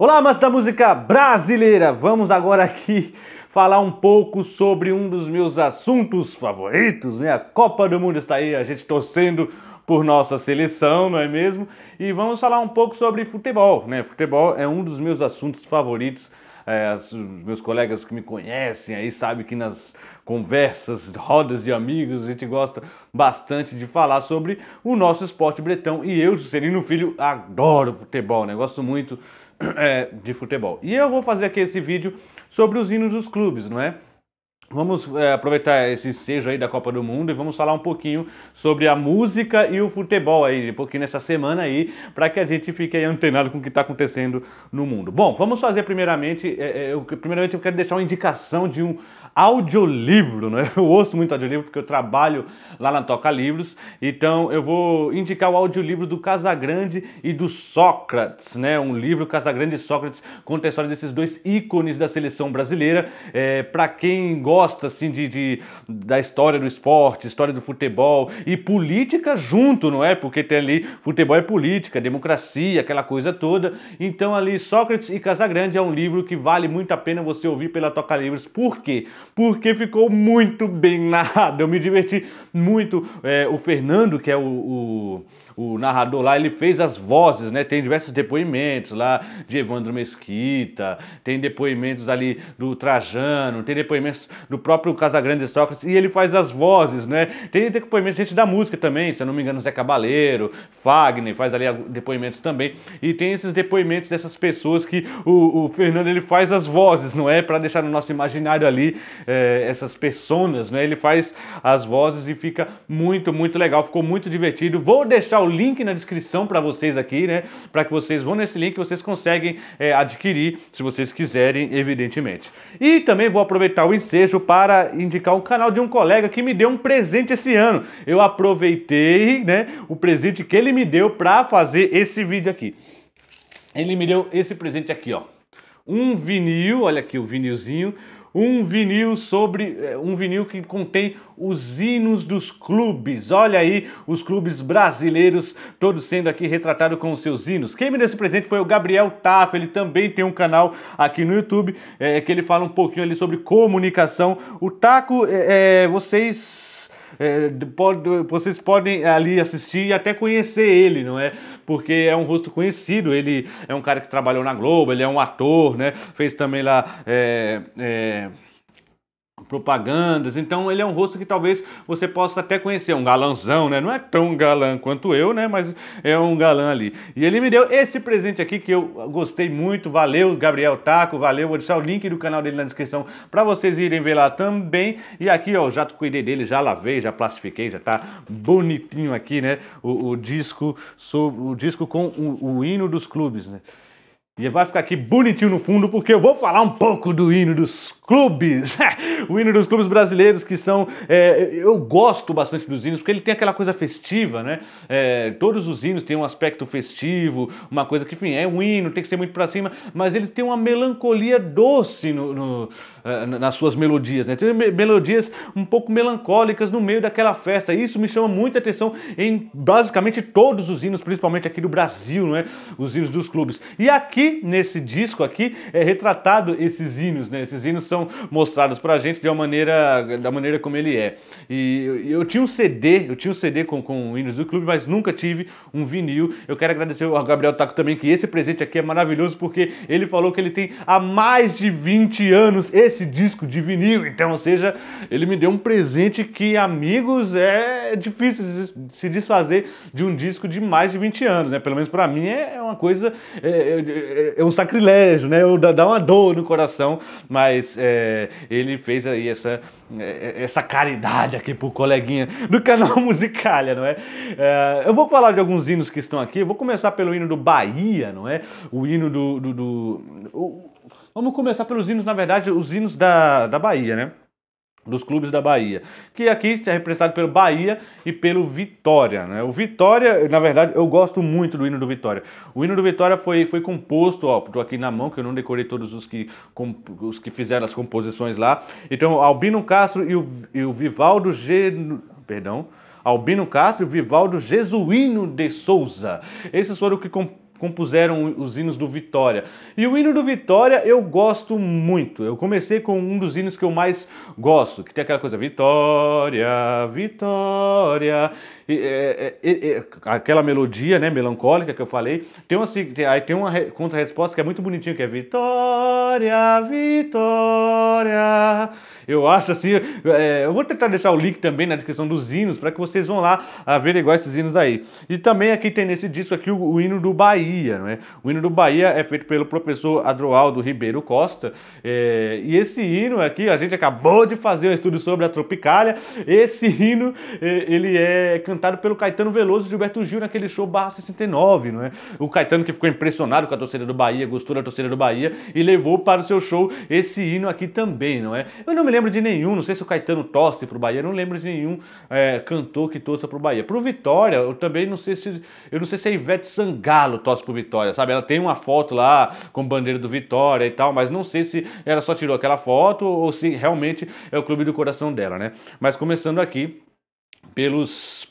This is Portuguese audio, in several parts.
Olá, amantes da música brasileira! Vamos agora aqui falar um pouco sobre um dos meus assuntos favoritos, né? A Copa do Mundo está aí, a gente torcendo por nossa seleção, não é mesmo? E vamos falar um pouco sobre futebol, né? Futebol é um dos meus assuntos favoritos. É, as, os meus colegas que me conhecem aí sabem que nas conversas, rodas de amigos, a gente gosta bastante de falar sobre o nosso esporte bretão. E eu, Serino Filho, adoro futebol, né? Gosto muito é, de futebol. E eu vou fazer aqui esse vídeo sobre os hinos dos clubes, não é? Vamos é, aproveitar esse seja aí da Copa do Mundo e vamos falar um pouquinho sobre a música e o futebol aí, um pouquinho nessa semana aí, para que a gente fique aí antenado com o que está acontecendo no mundo. Bom, vamos fazer primeiramente, é, é, eu, primeiramente eu quero deixar uma indicação de um, audiolivro, né? Eu ouço muito audiolivro porque eu trabalho lá na Toca Livros, então eu vou indicar o audiolivro do Casagrande e do Sócrates, né? Um livro Casagrande e Sócrates conta a história desses dois ícones da seleção brasileira. É, Para quem gosta assim de, de, da história do esporte, história do futebol e política junto, não é? Porque tem ali futebol é política, democracia, aquela coisa toda. Então ali Sócrates e Casagrande é um livro que vale muito a pena você ouvir pela Toca Livros. Por quê? porque ficou muito bem narrado. Eu me diverti muito. É, o Fernando, que é o, o o narrador lá, ele fez as vozes, né? Tem diversos depoimentos lá de Evandro Mesquita, tem depoimentos ali do Trajano, tem depoimentos do próprio Casagrande Sócrates, e ele faz as vozes, né? Tem depoimentos de gente da música também, se eu não me engano, Zé Cabaleiro, Fagner, faz ali depoimentos também, e tem esses depoimentos dessas pessoas que o, o Fernando ele faz as vozes, não é? Para deixar no nosso imaginário ali é, essas personas, né? Ele faz as vozes e fica muito, muito legal, ficou muito divertido. Vou deixar o o link na descrição para vocês aqui, né? Para que vocês vão nesse link, vocês conseguem é, adquirir, se vocês quiserem, evidentemente. E também vou aproveitar o ensejo para indicar o canal de um colega que me deu um presente esse ano. Eu aproveitei, né? O presente que ele me deu para fazer esse vídeo aqui. Ele me deu esse presente aqui, ó. Um vinil, olha aqui o vinilzinho um vinil sobre eh, um vinil que contém os hinos dos clubes. Olha aí, os clubes brasileiros todos sendo aqui retratados com os seus hinos. Quem me deu esse presente foi o Gabriel Tapa. Ele também tem um canal aqui no YouTube é, que ele fala um pouquinho ali sobre comunicação. O Taco, é, vocês é, pode, vocês podem ali assistir e até conhecer ele, não é? Porque é um rosto conhecido, ele é um cara que trabalhou na Globo, ele é um ator, né? Fez também lá. É, é propagandas. Então ele é um rosto que talvez você possa até conhecer, um galanzão, né? Não é tão galã quanto eu, né? Mas é um galã ali. E ele me deu esse presente aqui que eu gostei muito. Valeu, Gabriel Taco, valeu. Vou deixar o link do canal dele na descrição para vocês irem ver lá também. E aqui, ó, já cuidei dele, já lavei, já plastifiquei, já tá bonitinho aqui, né? O, o disco sobre o disco com o, o hino dos clubes, né? E vai ficar aqui bonitinho no fundo, porque eu vou falar um pouco do hino dos clubes. o hino dos clubes brasileiros, que são. É, eu gosto bastante dos hinos, porque ele tem aquela coisa festiva, né? É, todos os hinos têm um aspecto festivo, uma coisa que, enfim, é um hino, tem que ser muito pra cima, mas eles têm uma melancolia doce no, no eh, nas suas melodias, né? Tem melodias um pouco melancólicas no meio daquela festa. Isso me chama muita atenção em basicamente todos os hinos, principalmente aqui do Brasil, né? Os hinos dos clubes. E aqui nesse disco aqui é retratado esses hinos, né? Esses hinos são mostrados pra gente de uma maneira da maneira como ele é. E eu tinha um CD, eu tinha um CD com com hinos do clube, mas nunca tive um vinil. Eu quero agradecer ao Gabriel Taco também que esse presente aqui é maravilhoso porque ele falou que ele tem há mais de 20 anos esse esse disco de vinil. Então, ou seja, ele me deu um presente que, amigos, é difícil se desfazer de um disco de mais de 20 anos, né? Pelo menos para mim é uma coisa, é, é, é, é um sacrilégio, né? Eu, dá uma dor no coração, mas é, ele fez aí essa, é, essa caridade aqui pro coleguinha do canal Musicalha, não é? é? Eu vou falar de alguns hinos que estão aqui, eu vou começar pelo hino do Bahia, não é? O hino do, do, do Vamos começar pelos hinos, na verdade, os hinos da, da Bahia, né? Dos clubes da Bahia. Que aqui é representado pelo Bahia e pelo Vitória. Né? O Vitória, na verdade, eu gosto muito do hino do Vitória. O hino do Vitória foi, foi composto, ó, tô aqui na mão, que eu não decorei todos os que, com, os que fizeram as composições lá. Então, Albino Castro e o, e o Vivaldo G. Perdão. Albino Castro e Vivaldo Jesuíno de Souza. Esses foram que compuseram os hinos do Vitória. E o hino do Vitória eu gosto muito. Eu comecei com um dos hinos que eu mais gosto, que tem aquela coisa Vitória, Vitória, e, é, é, é, é aquela melodia, né, melancólica que eu falei. Tem uma aí tem uma contra-resposta que é muito bonitinha, que é Vitória, Vitória. Eu acho assim. É, eu vou tentar deixar o link também na descrição dos hinos para que vocês vão lá averiguar esses hinos aí. E também aqui tem nesse disco aqui o, o hino do Bahia, não é? O hino do Bahia é feito pelo professor Adroaldo Ribeiro Costa. É, e esse hino aqui, a gente acabou de fazer um estudo sobre a Tropicália. Esse hino, é, ele é cantado pelo Caetano Veloso e Gilberto Gil naquele show Barra 69, não é? O Caetano que ficou impressionado com a torcida do Bahia, gostou da torcida do Bahia e levou para o seu show esse hino aqui também, não é? Eu não me lembro lembro de nenhum, não sei se o Caetano torce pro Bahia, não lembro de nenhum é, cantor que torça pro Bahia. Pro Vitória, eu também não sei se. Eu não sei se a Ivete Sangalo torce pro Vitória, sabe? Ela tem uma foto lá com bandeira do Vitória e tal, mas não sei se ela só tirou aquela foto ou se realmente é o clube do coração dela, né? Mas começando aqui pelos,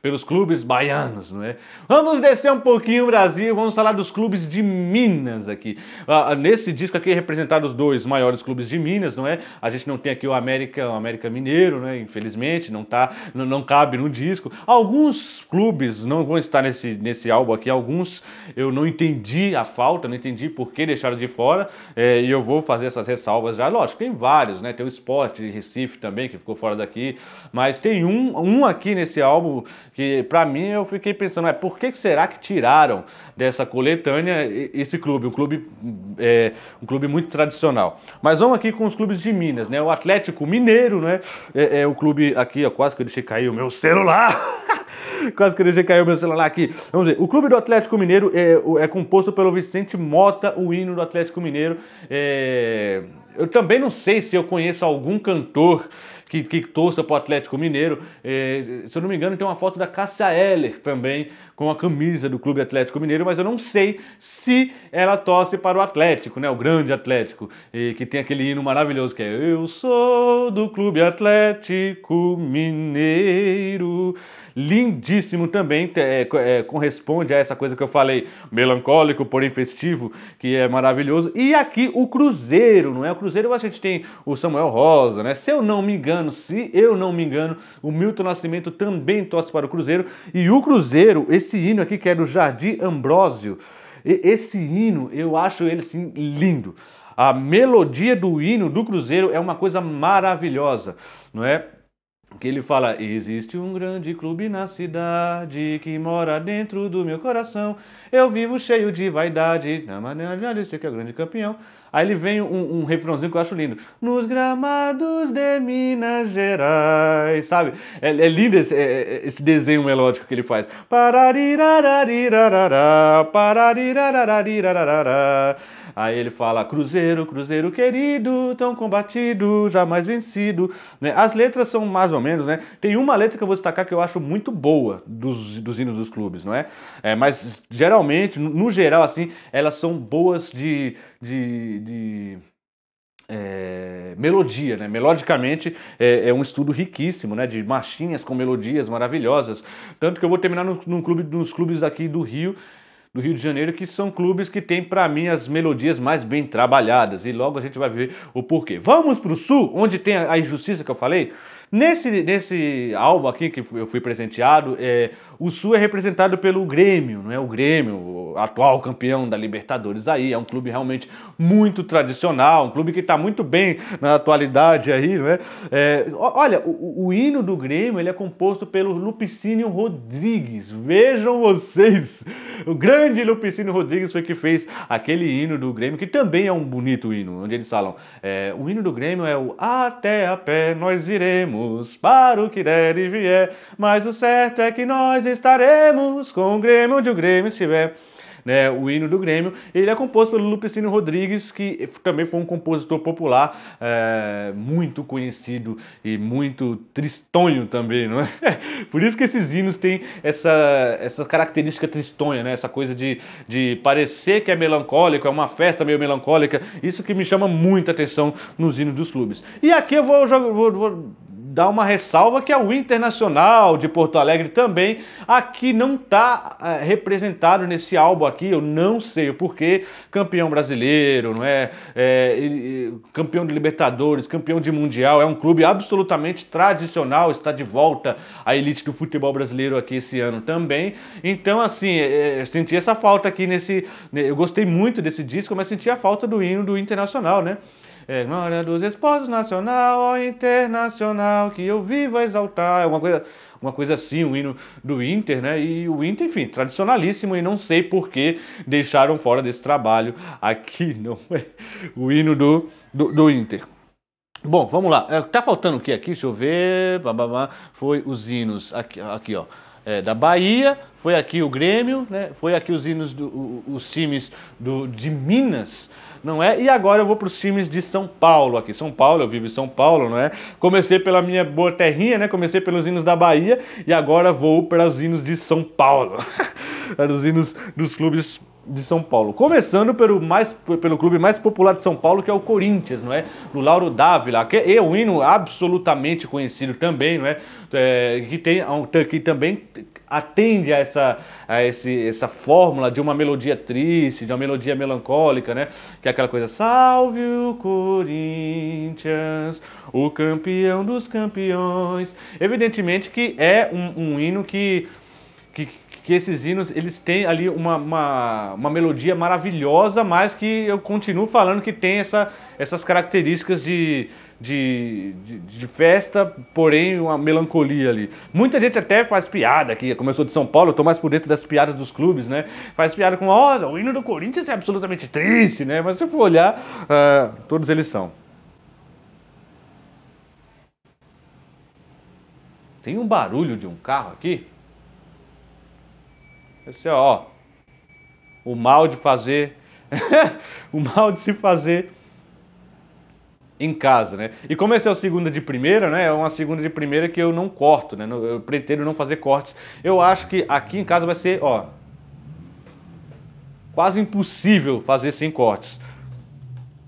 pelos clubes baianos, não é? Vamos descer um pouquinho o Brasil, vamos falar dos clubes de Minas aqui. Ah, ah nesse disco aqui é representado os dois maiores clubes de Minas, não é? A gente não tem aqui o América, o América Mineiro, né? Infelizmente, não tá, não, não cabe no disco. Alguns clubes não vão estar nesse, nesse álbum aqui, alguns eu não entendi a falta, não entendi por que deixaram de fora, é, e eu vou fazer essas ressalvas já. Lógico, tem vários, né? Tem o Esporte Recife também, que ficou fora daqui, mas tem um, um um aqui nesse álbum que, para mim, eu fiquei pensando, é, por que será que tiraram dessa coletânea esse clube? Um clube, é, um clube muito tradicional. Mas vamos aqui com os clubes de Minas, né? O Atlético Mineiro, né? É, é o clube aqui, ó, quase que eu deixei cair o meu celular. Quase que eu deixei cair o meu celular aqui. Vamos ver. O clube do Atlético Mineiro é, é composto pelo Vicente Mota, o hino do Atlético Mineiro. É... eu também não sei se eu conheço algum cantor que, que torça para o Atlético Mineiro. É, se eu não me engano, tem uma foto da Cássia Heller também com a camisa do Clube Atlético Mineiro, mas eu não sei se ela torce para o Atlético, né? O grande Atlético, que tem aquele hino maravilhoso que é Eu sou do Clube Atlético Mineiro. Lindíssimo também, é, é, corresponde a essa coisa que eu falei, melancólico, porém festivo, que é maravilhoso. E aqui o Cruzeiro, não é? O Cruzeiro a gente tem o Samuel Rosa, né? Se eu não me engano, se eu não me engano, o Milton Nascimento também torce para o Cruzeiro. E o Cruzeiro, esse esse hino aqui, que é do Jardim Ambrósio, esse hino eu acho ele sim lindo. A melodia do hino do Cruzeiro é uma coisa maravilhosa, não é? Que ele fala: Existe um grande clube na cidade que mora dentro do meu coração. Eu vivo cheio de vaidade. Na maneira de ser que é o grande campeão. Aí ele vem um, um refrãozinho que eu acho lindo. Nos gramados de Minas Gerais, sabe? É, é lindo esse, é, é esse, desenho melódico que ele faz. Pararirarirarará, pararirarirarará. Aí ele fala: Cruzeiro, Cruzeiro querido, tão combatido, jamais vencido. Né? As letras são mais ou menos, né? Tem uma letra que eu vou destacar que eu acho muito boa dos, dos hinos dos clubes, não é? é mas geralmente, no geral, assim, elas são boas de. de, de é, melodia, né? Melodicamente é, é, um estudo riquíssimo, né? De marchinhas com melodias maravilhosas. Tanto que eu vou terminar no, no clube, nos clubes aqui do Rio do Rio de Janeiro, que são clubes que têm, para mim, as melodias mais bem trabalhadas. E logo a gente vai ver o porquê. Vamos para o Sul, onde tem a injustiça que eu falei? Nesse, nesse álbum aqui que eu fui presenteado, é, o Sul é representado pelo Grêmio, não é? O Grêmio, o atual campeão da Libertadores aí, é um clube realmente muito tradicional, um clube que está muito bem na atualidade aí, não é? é olha, o, o, hino do Grêmio ele é composto pelo Lupicínio Rodrigues. Vejam vocês, o grande Lupicínio Rodrigues foi que fez aquele hino do Grêmio, que também é um bonito hino, onde eles falam, é, o hino do Grêmio é o até a pé nós iremos para o que der e vier, mas o certo é que nós estaremos com o Grêmio onde o Grêmio estiver. Né, o hino do Grêmio. Ele é composto pelo Lupicino Rodrigues, que também foi um compositor popular é, muito conhecido e muito tristonho também, não é? Por isso que esses hinos têm essa, essa característica tristonha, né? Essa coisa de, de parecer que é melancólico, é uma festa meio melancólica. Isso que me chama muita atenção nos hinos dos clubes. E aqui eu vou, vou, vou Dá uma ressalva que é o Internacional de Porto Alegre também, aqui não está é, eh, representado nesse álbum aqui, eu não sei o porquê, campeão brasileiro, não é? É, campeão de Libertadores, campeão de Mundial, é um clube absolutamente tradicional, está de volta à elite do futebol brasileiro aqui esse ano também, então assim, eu eh, eh, senti essa falta aqui nesse, né, eu gostei muito desse disco, mas senti a falta do hino do Internacional, né? É glória dos esposos nacional ou internacional que eu vivo a exaltar. É uma coisa, uma coisa assim, o hino do Inter, né? E o Inter, enfim, tradicionalíssimo e não sei por que deixaram fora desse trabalho aqui, não é? O hino do, do, do Inter. Bom, vamos lá. É, tá faltando o que aqui? Deixa eu ver. Foi os hinos aqui, aqui ó. É, da Bahia, foi aqui o Grêmio, né? foi aqui os hinos, do, os times do, de Minas, não é? E agora eu vou para os times de São Paulo, aqui São Paulo, eu vivo em São Paulo, não é? Comecei pela minha boa terrinha, né? Comecei pelos hinos da Bahia e agora vou para os hinos de São Paulo, para os hinos dos clubes de São Paulo. Começando pelo, mais, pelo clube mais popular de São Paulo, que é o Corinthians, não é? Do Lauro Dávila, que é um hino absolutamente conhecido também, não é? é que, tem, que também atende a essa, a esse, essa fórmula de uma melodia triste, de uma melodia melancólica, né? Que é aquela coisa, salve o Corinthians, o campeão dos campeões. Evidentemente que é um, um hino que, que que esses hinos, eles têm ali uma, uma, uma melodia maravilhosa, mas que eu continuo falando que tem essa, essas características de, de, de, de, festa, porém uma melancolia ali. Muita gente até faz piada aqui, começou de São Paulo, eu tô mais por dentro das piadas dos clubes, né? Faz piada com, ó, oh, o hino do Corinthians é absolutamente triste, né? Mas se for olhar, uh, todos eles são. Tem um barulho de um carro aqui? Assim, ó, o mal de fazer, o mal de se fazer em casa, né? E como esse é o segunda de primeira, né? É uma segunda de primeira que eu não corto, né? Eu pretendo não fazer cortes. Eu acho que aqui em casa vai ser, ó, quase impossível fazer sem cortes.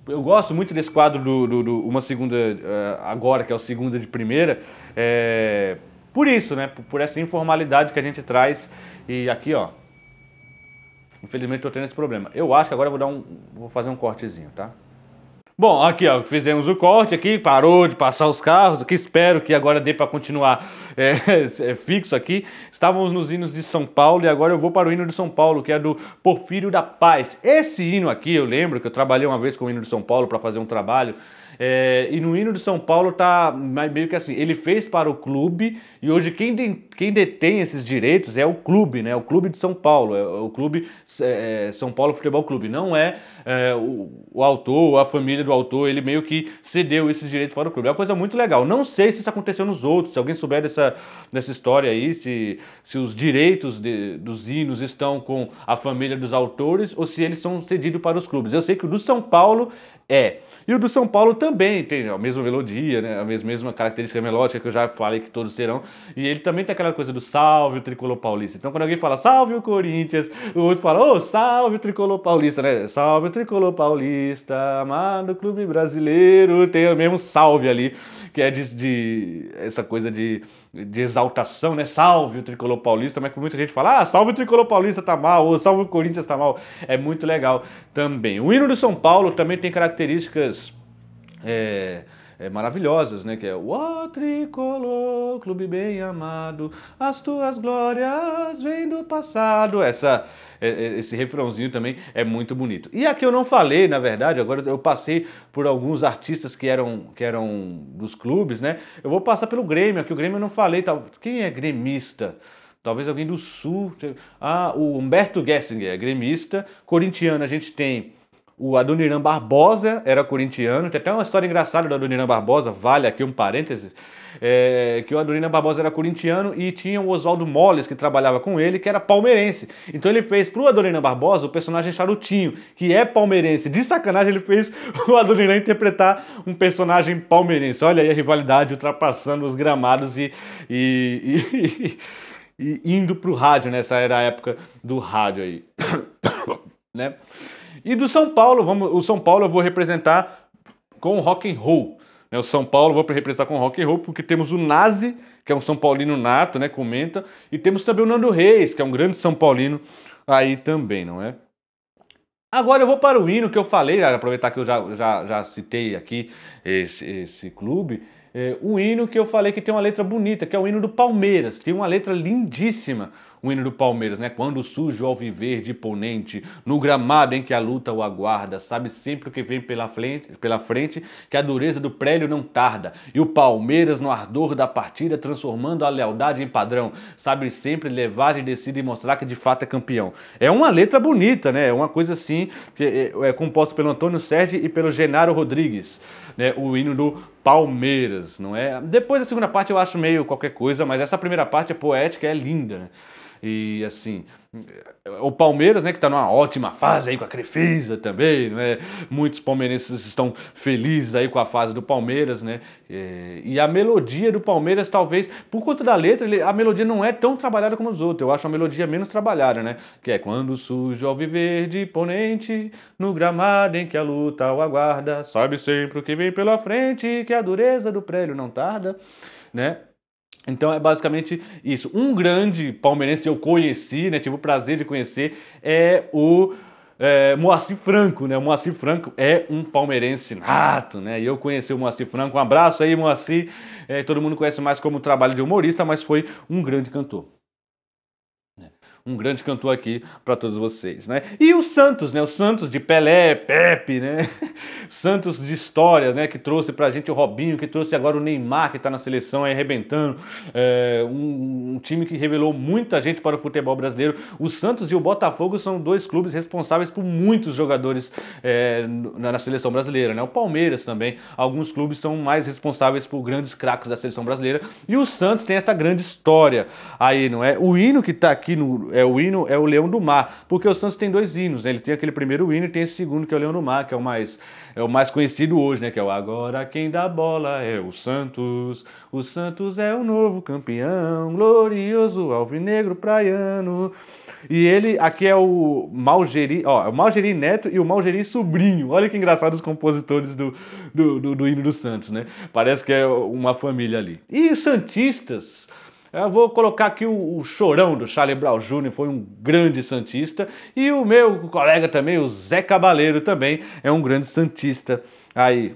Eu gosto muito desse quadro do, do, do uma segunda eh, agora que é o segunda de primeira, é, por isso, né? Por essa informalidade que a gente traz e aqui, ó. Infelizmente eu tendo esse problema. Eu acho que agora eu vou dar um. Vou fazer um cortezinho, tá? Bom, aqui ó, fizemos o corte aqui, parou de passar os carros aqui, espero que agora dê para continuar é, é, fixo aqui. Estávamos nos hinos de São Paulo e agora eu vou para o hino de São Paulo, que é do Porfírio da Paz. Esse hino aqui, eu lembro que eu trabalhei uma vez com o hino de São Paulo para fazer um trabalho é, e no hino de São Paulo tá meio que assim, ele fez para o clube e hoje quem, de, quem detém esses direitos é o clube, né? O clube de São Paulo, é, o clube é, é, São Paulo Futebol Clube, não é, é o, o autor, a família do autor, ele meio que cedeu esses direitos para o clube. É uma coisa muito legal. Não sei se isso aconteceu nos outros, se alguém souber dessa, dessa história aí, se, se os direitos de, dos hinos estão com a família dos autores ou se eles são cedidos para os clubes. Eu sei que o do São Paulo é. E o do São Paulo também tem a mesma melodia, né? A mesma, mesma característica melódica que eu já falei que todos terão. E ele também tem aquela coisa do salve o tricolor paulista. Então quando alguém fala salve o Corinthians, o outro fala, ô, oh, salve o tricolor paulista, né? Salve o tricolor paulista, amado clube brasileiro. Tem o mesmo salve ali, que é de, de essa coisa de de exaltação, né? Salve o tricolor paulista, mas que muita gente fala: "Ah, salve o tricolor paulista tá mal", ou "Salve o Corinthians tá mal". É muito legal também. O hino do São Paulo também tem características é, é, maravilhosas, né? Que é o tricolor, clube bem amado, as tuas glórias vêm do passado. Essa, é, é, esse refrãozinho também é muito bonito. E aqui eu não falei, na verdade, agora eu passei por alguns artistas que eram, que eram dos clubes, né? Eu vou passar pelo Grêmio, aqui o Grêmio eu não falei. Tá? Quem é gremista? Talvez alguém do Sul. Ah, o Humberto Gessinger é gremista. Corintiano a gente tem o Adoniran Barbosa era corintiano. Tem até uma história engraçada do Adoniran Barbosa, vale aqui um parênteses. É, que o Adoniran Barbosa era corintiano e tinha o Oswaldo Molles, que trabalhava com ele, que era palmeirense. Então ele fez pro Adoniran Barbosa o personagem Charutinho, que é palmeirense. De sacanagem, ele fez o Adoniran interpretar um personagem palmeirense. Olha aí a rivalidade ultrapassando os gramados e, e, e, e indo pro rádio, né? Essa era a época do rádio aí, né? E do São Paulo, vamos, o São Paulo eu vou representar com rock and roll. Né? O São Paulo eu vou representar com rock and roll porque temos o Nazi, que é um São Paulino nato, né? Comenta. E temos também o Nando Reis, que é um grande São Paulino aí também, não é? Agora eu vou para o hino que eu falei, ah, aproveitar que eu já, já, já citei aqui esse, esse clube. É, eh, o hino que eu falei que tem uma letra bonita, que é o hino do Palmeiras. Tem uma letra lindíssima o hino do Palmeiras, né? Quando ao viver de ponente, no gramado em que a luta o aguarda, sabe sempre o que vem pela frente, pela frente que a dureza do prélio não tarda. E o Palmeiras, no ardor da partida, transformando a lealdade em padrão, sabe sempre levar e decida e mostrar que de fato é campeão. É uma letra bonita, né? É uma coisa assim, que é, é composta pelo Antônio Sérgio e pelo Genaro Rodrigues, né? O hino do Palmeiras, não é? Depois da segunda parte eu acho meio qualquer coisa, mas essa primeira parte é poética, é linda, né? E assim, o Palmeiras, né, que está numa ótima fase aí com a Crefisa também, né? Muitos palmeirenses estão felizes aí com a fase do Palmeiras, né? É, e a melodia do Palmeiras, talvez, por conta da letra, a melodia não é tão trabalhada como os outros. Eu acho a melodia menos trabalhada, né? Que é quando surge ao viver de ponente, no gramado em que a luta o aguarda, sabe sempre o que vem pela frente, que a dureza do prélio não tarda, né? Então é basicamente isso. Um grande palmeirense eu conheci, né, tive o prazer de conhecer, é o é, Moacir Franco, né? O Moacir Franco é um palmeirense nato, né? E eu conheci o Moacir Franco. Um abraço aí, Moacir. É, todo mundo conhece mais como trabalho de humorista, mas foi um grande cantor um grande cantor aqui para todos vocês, né? E o Santos, né? O Santos de Pelé, Pepe, né? Santos de histórias, né? Que trouxe pra gente o Robinho, que trouxe agora o Neymar, que tá na seleção aí arrebentando. É, um, um time que revelou muita gente para o futebol brasileiro. O Santos e o Botafogo são dois clubes responsáveis por muitos jogadores é, na, na seleção brasileira, né? O Palmeiras também. Alguns clubes são mais responsáveis por grandes craques da seleção brasileira. E o Santos tem essa grande história aí, não é? O hino que tá aqui no, é o hino é o Leão do Mar, porque o Santos tem dois hinos, né? Ele tem aquele primeiro hino e tem esse segundo que é o Leão do Mar, que é o mais é o mais conhecido hoje, né, que é o agora quem dá bola é o Santos. O Santos é o novo campeão, glorioso alvinegro praiano. E ele aqui é o Malgeri, ó, é o Malgeri Neto e o Malgeri Sobrinho. Olha que engraçado os compositores do, do, do, do hino do Santos, né? Parece que é uma família ali. E Santistas eu vou colocar aqui o, o chorão do Charlie Brown Jr., foi um grande santista, e o meu colega também, o Zé Cabaleiro, também é um grande santista aí.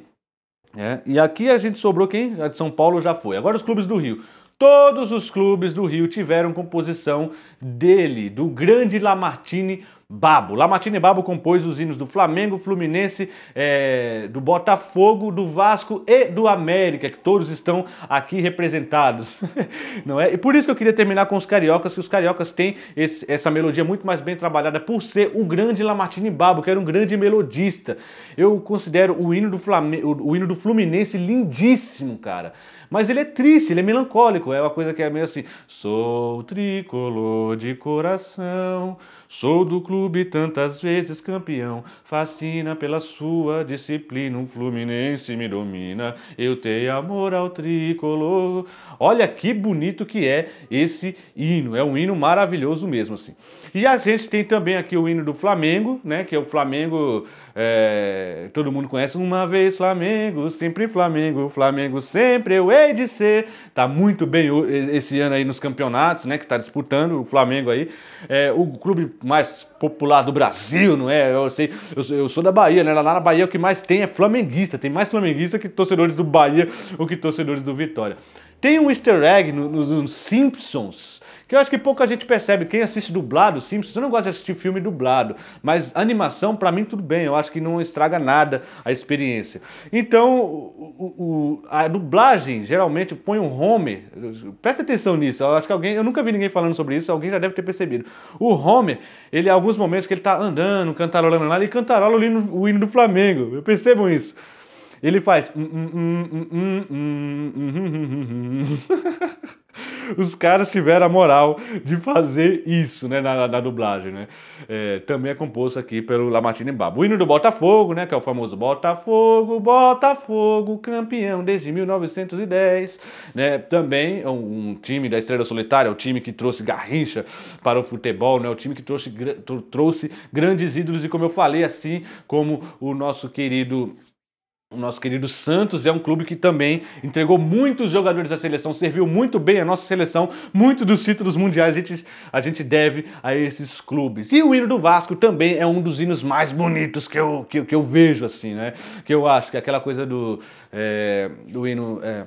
É, e aqui a gente sobrou quem? A de São Paulo já foi. Agora os clubes do Rio. Todos os clubes do Rio tiveram composição dele, do grande Lamartine Babo. Lamartine Babo compôs os hinos do Flamengo, Fluminense, é, do Botafogo, do Vasco e do América, que todos estão aqui representados. não é? E por isso que eu queria terminar com os cariocas, que os cariocas têm esse, essa melodia muito mais bem trabalhada por ser o grande Lamartine Babo, que era um grande melodista. Eu considero o hino do Flamengo, o hino do Fluminense lindíssimo, cara. Mas ele é triste, ele é melancólico, é uma coisa que é meio assim: sou tricolor de coração, sou do clube tantas vezes campeão, fascina pela sua disciplina, um Fluminense me domina, eu tenho amor ao tricolor. Olha que bonito que é esse hino, é um hino maravilhoso mesmo assim. E a gente tem também aqui o hino do Flamengo, né, que é o Flamengo é, todo mundo conhece, uma vez Flamengo, sempre Flamengo, Flamengo sempre eu hei de ser. Tá muito bem esse ano aí nos campeonatos, né? Que está disputando o Flamengo aí. É o clube mais popular do Brasil, não é? Eu sei, eu, eu sou da Bahia, né? Lá na Bahia o que mais tem é flamenguista. Tem mais flamenguista que torcedores do Bahia ou que torcedores do Vitória. Tem um easter egg nos no, no Simpsons, que eu acho que pouca gente percebe. Quem assiste dublado, Simpsons, eu não gosto de assistir filme dublado, mas animação, para mim, tudo bem. Eu acho que não estraga nada a experiência. Então, o, o, a dublagem geralmente põe um Homer. Presta atenção nisso. Eu acho que alguém, eu nunca vi ninguém falando sobre isso, alguém já deve ter percebido. O Homer, ele, alguns momentos que ele tá andando, cantarolando lá, ele cantarola o hino, o hino do Flamengo. Eu percebo isso. Ele faz. Os caras tiveram a moral de fazer isso, né? Na, na dublagem, né? É, também é composto aqui pelo Lamartine Babo. O hino do Botafogo, né? Que é o famoso Botafogo, Botafogo, campeão desde 1910, né? Também é um, um time da Estrela Solitária, o time que trouxe Garrincha para o futebol, né? O time que trouxe, trouxe grandes ídolos e, como eu falei, assim como o nosso querido o nosso querido Santos é um clube que também entregou muitos jogadores à seleção, serviu muito bem a nossa seleção, muitos dos títulos mundiais a gente, a gente deve a esses clubes. E o hino do Vasco também é um dos hinos mais bonitos que eu, que, que eu vejo, assim, né? Que eu acho que é aquela coisa do, é, do hino. É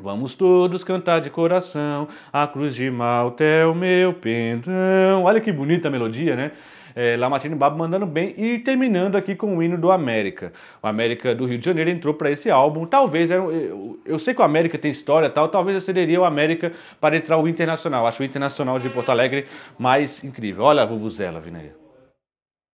Vamos todos cantar de coração, a cruz de Malta é o meu pendão. Olha que bonita a melodia, né? É, Lamartine Babo mandando bem e terminando aqui com o hino do América. O América do Rio de Janeiro entrou para esse álbum. Talvez era, eu, eu, sei que o América tem história tal, talvez eu cederia o América para entrar o Internacional. Acho o Internacional de Porto Alegre mais incrível. Olha a Vuvuzela, Vineia.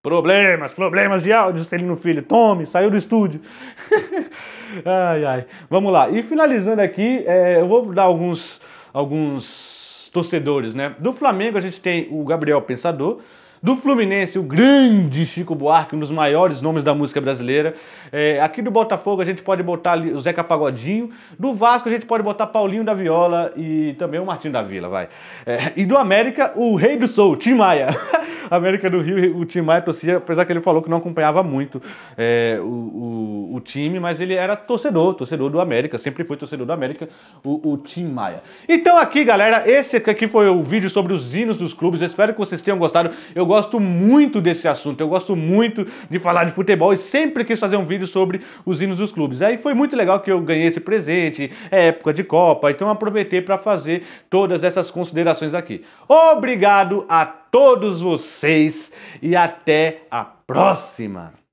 Problemas, problemas de áudio, Celino Filho. Tome, saiu do estúdio. ai, ai. Vamos lá. E finalizando aqui, é, eu vou dar alguns, alguns torcedores, né? Do Flamengo a gente tem o Gabriel Pensador, do Fluminense, o grande Chico Buarque, um dos maiores nomes da música brasileira. É, aqui do Botafogo a gente pode botar o Zeca Pagodinho. Do Vasco a gente pode botar Paulinho da Viola e também o Martinho da Vila, vai. É, e do América, o Rei do Sul, Tim Maia. América do Rio, o Tim Maia torcia, apesar que ele falou que não acompanhava muito é, o, o, o, time, mas ele era torcedor, torcedor do América, sempre foi torcedor do América, o, o Tim Maia. Então aqui, galera, esse aqui foi o vídeo sobre os hinos dos clubes. Eu espero que vocês tenham gostado. Eu gosto muito desse assunto, eu gosto muito de falar de futebol e sempre quis fazer um vídeo sobre os hinos dos clubes. Aí foi muito legal que eu ganhei esse presente, é época de Copa, então aproveitei para fazer todas essas considerações aqui. Obrigado a todos vocês e até a próxima!